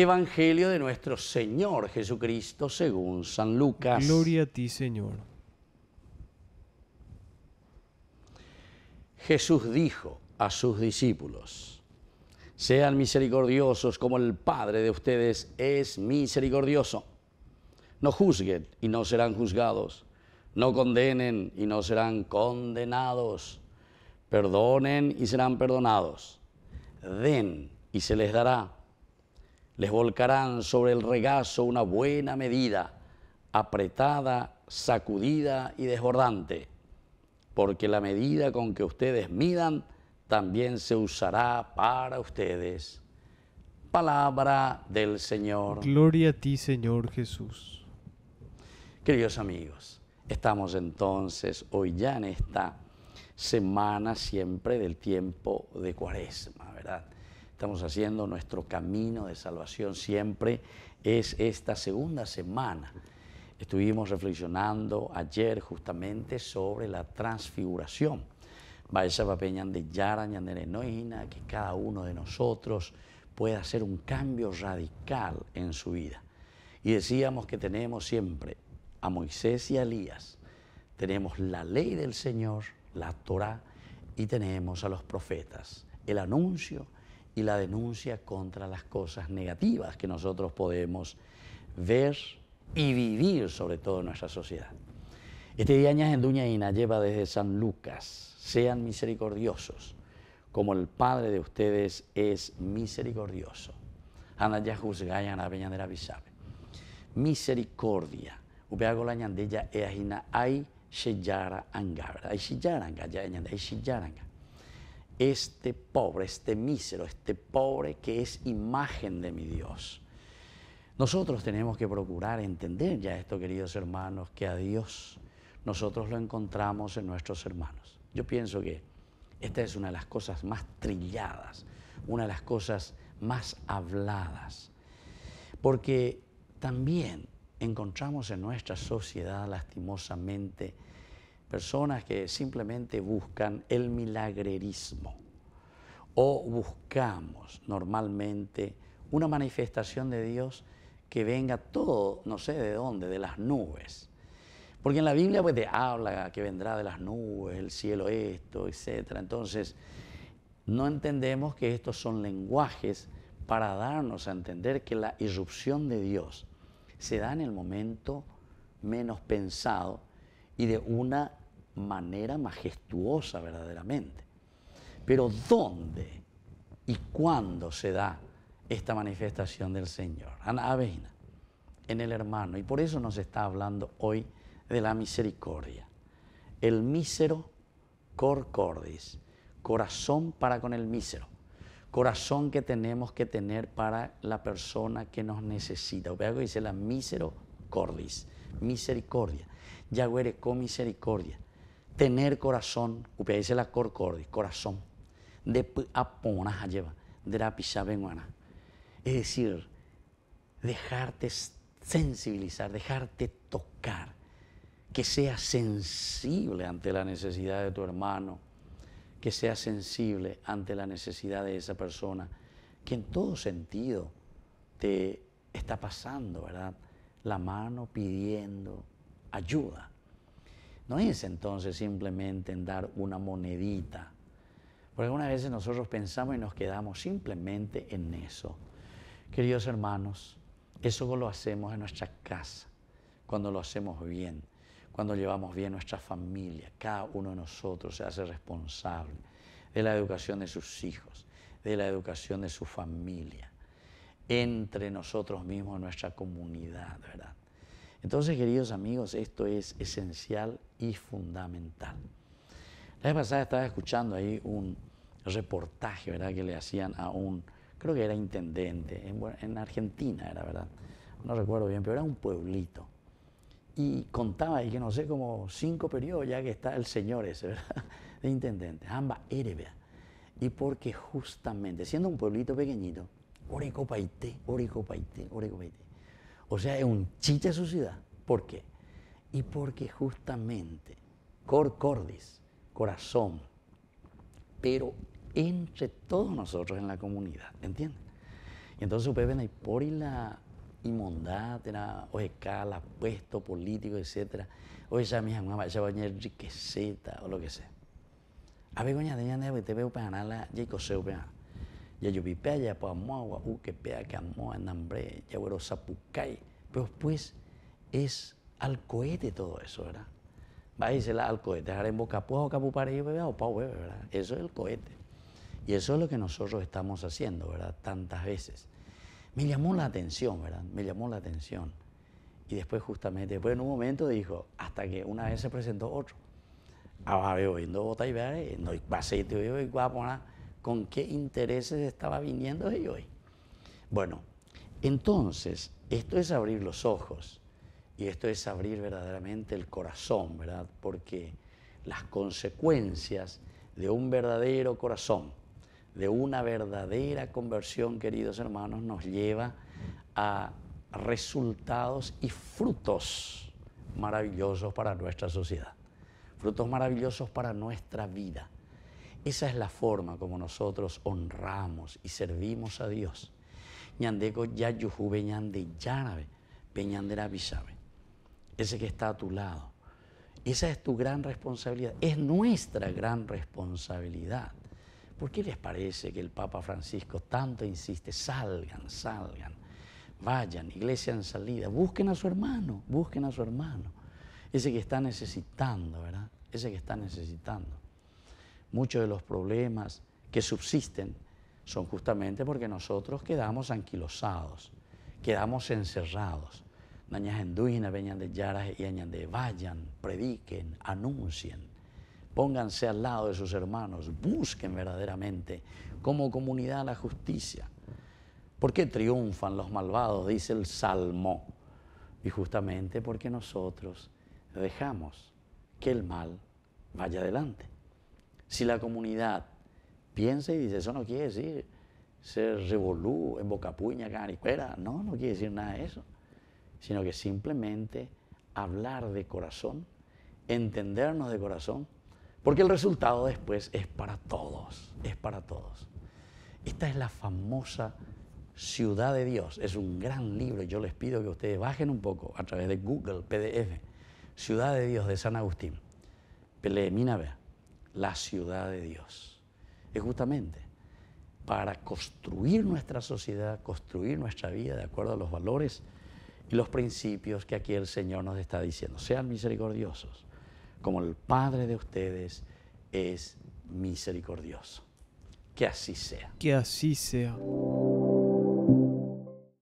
Evangelio de nuestro Señor Jesucristo según San Lucas. Gloria a ti, Señor. Jesús dijo a sus discípulos, sean misericordiosos como el Padre de ustedes es misericordioso. No juzguen y no serán juzgados. No condenen y no serán condenados. Perdonen y serán perdonados. Den y se les dará les volcarán sobre el regazo una buena medida, apretada, sacudida y desbordante, porque la medida con que ustedes midan también se usará para ustedes. Palabra del Señor. Gloria a ti, Señor Jesús. Queridos amigos, estamos entonces hoy ya en esta semana siempre del tiempo de Cuaresma, ¿verdad? estamos haciendo nuestro camino de salvación siempre, es esta segunda semana. Estuvimos reflexionando ayer justamente sobre la transfiguración. de que cada uno de nosotros pueda hacer un cambio radical en su vida. Y decíamos que tenemos siempre a Moisés y a Elías, tenemos la ley del Señor, la Torá, y tenemos a los profetas, el anuncio, y la denuncia contra las cosas negativas que nosotros podemos ver y vivir sobre todo en nuestra sociedad. Este día Enduña Ina lleva desde San Lucas, sean misericordiosos, como el Padre de ustedes es misericordioso. Misericordia. e ajina ay sheyara angabra. Ay angara ya ay este pobre, este mísero, este pobre que es imagen de mi Dios. Nosotros tenemos que procurar entender ya esto, queridos hermanos, que a Dios nosotros lo encontramos en nuestros hermanos. Yo pienso que esta es una de las cosas más trilladas, una de las cosas más habladas, porque también encontramos en nuestra sociedad lastimosamente personas que simplemente buscan el milagrerismo o buscamos normalmente una manifestación de Dios que venga todo, no sé de dónde, de las nubes. Porque en la Biblia pues te habla que vendrá de las nubes, el cielo esto, etc. Entonces, no entendemos que estos son lenguajes para darnos a entender que la irrupción de Dios se da en el momento menos pensado y de una manera majestuosa verdaderamente. Pero ¿dónde y cuándo se da esta manifestación del Señor? Ana en el hermano. Y por eso nos está hablando hoy de la misericordia. El mísero cor cordis, corazón para con el mísero. Corazón que tenemos que tener para la persona que nos necesita. Vea que dice la mísero cordis misericordia. Yahweh con misericordia. Tener corazón, dice la corazón. De lleva, de la Es decir, dejarte sensibilizar, dejarte tocar. Que seas sensible ante la necesidad de tu hermano, que seas sensible ante la necesidad de esa persona, que en todo sentido te está pasando, ¿verdad? la mano pidiendo ayuda. No es entonces simplemente en dar una monedita, porque algunas veces nosotros pensamos y nos quedamos simplemente en eso. Queridos hermanos, eso lo hacemos en nuestra casa, cuando lo hacemos bien, cuando llevamos bien nuestra familia. Cada uno de nosotros se hace responsable de la educación de sus hijos, de la educación de su familia entre nosotros mismos, nuestra comunidad, ¿verdad? Entonces, queridos amigos, esto es esencial y fundamental. La vez pasada estaba escuchando ahí un reportaje, ¿verdad?, que le hacían a un, creo que era intendente, en, Argentina era, ¿verdad? No recuerdo bien, pero era un pueblito. Y contaba ahí que no sé, como cinco periodos ya que está el señor ese, ¿verdad?, de intendente, amba héroes, Y porque justamente, siendo un pueblito pequeñito, Oreco Paité, Oreco O sea, es un chicha ciudad. ¿Por qué? Y porque justamente cor cordis, corazón, pero entre todos nosotros en la comunidad, ¿entienden? Y entonces ustedes ven ahí por y la inmondad, era escala, puesto político, etc. O esa mi mamá, esa bañera riqueceta o lo que sea. A ver, coña, te veo para la para ya yo vipea, pues, ya pamoa, que pea, que amoa, nambre, ya sapucay. Pero pues es al cohete todo eso, ¿verdad? Va a irse la al cohete, ahora en boca pues, o capupare, pues, o ¿verdad? Eso es el cohete. Y eso es lo que nosotros estamos haciendo, ¿verdad? Tantas veces. Me llamó la atención, ¿verdad? Me llamó la atención. Y después justamente, después en un momento dijo, hasta que una vez se presentó otro. Ahora veo, no bota y eh, no va a ser, te voy a poner con qué intereses estaba viniendo de hoy. Bueno, entonces, esto es abrir los ojos y esto es abrir verdaderamente el corazón, ¿verdad? Porque las consecuencias de un verdadero corazón, de una verdadera conversión, queridos hermanos, nos lleva a resultados y frutos maravillosos para nuestra sociedad, frutos maravillosos para nuestra vida. Esa es la forma como nosotros honramos y servimos a Dios. Ese que está a tu lado. Esa es tu gran responsabilidad. Es nuestra gran responsabilidad. ¿Por qué les parece que el Papa Francisco tanto insiste? Salgan, salgan. Vayan, iglesia en salida. Busquen a su hermano, busquen a su hermano. Ese que está necesitando, ¿verdad? Ese que está necesitando muchos de los problemas que subsisten son justamente porque nosotros quedamos anquilosados, quedamos encerrados. Nañas de y añan de vayan, prediquen, anuncien, pónganse al lado de sus hermanos, busquen verdaderamente como comunidad la justicia. ¿Por qué triunfan los malvados? Dice el Salmo. Y justamente porque nosotros dejamos que el mal vaya adelante. Si la comunidad piensa y dice, eso no quiere decir ser revolú, en boca puña cuera, no, no quiere decir nada de eso, sino que simplemente hablar de corazón, entendernos de corazón, porque el resultado después es para todos, es para todos. Esta es la famosa Ciudad de Dios, es un gran libro, yo les pido que ustedes bajen un poco a través de Google, PDF, Ciudad de Dios de San Agustín, Pelemina Minabea la ciudad de Dios. Es justamente para construir nuestra sociedad, construir nuestra vida de acuerdo a los valores y los principios que aquí el Señor nos está diciendo. Sean misericordiosos, como el Padre de ustedes es misericordioso. Que así sea. Que así sea.